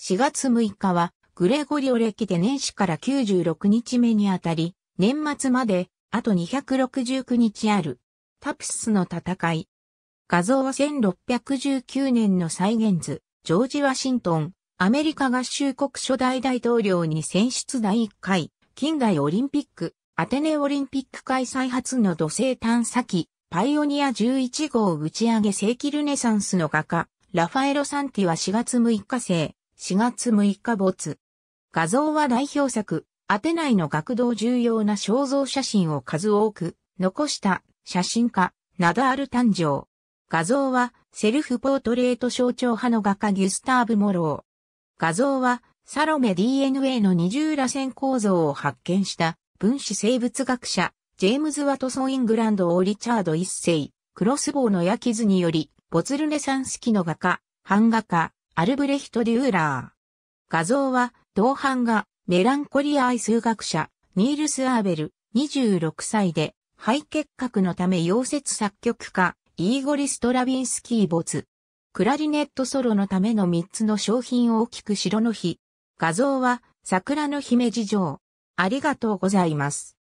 4月6日は、グレゴリオ歴で年始から96日目にあたり、年末まで、あと269日ある。タプスの戦い。画像は1619年の再現図、ジョージ・ワシントン、アメリカ合衆国初代大統領に選出第1回、近代オリンピック、アテネオリンピック開催初の土星探査機、パイオニア11号打ち上げ世紀ルネサンスの画家、ラファエロ・サンティは4月6日生、4月6日没。画像は代表作、アテナイの学童重要な肖像写真を数多く残した写真家、ナダール誕生。画像はセルフポートレート象徴派の画家ギュスターブ・モロー。画像はサロメ DNA の二重螺旋構造を発見した分子生物学者、ジェームズ・ワトソン・イングランド・オー・リチャード一世、クロスボウの焼き図により、ボツルネサンス期の画家、版画家、アルブレヒト・デューラー。画像は、同伴が、メランコリア愛数学者、ニールス・アーベル、26歳で、肺結核のため溶接作曲家、イーゴリ・ストラビンスキー没。クラリネットソロのための3つの商品を大きく白の日。画像は、桜の姫路城。ありがとうございます。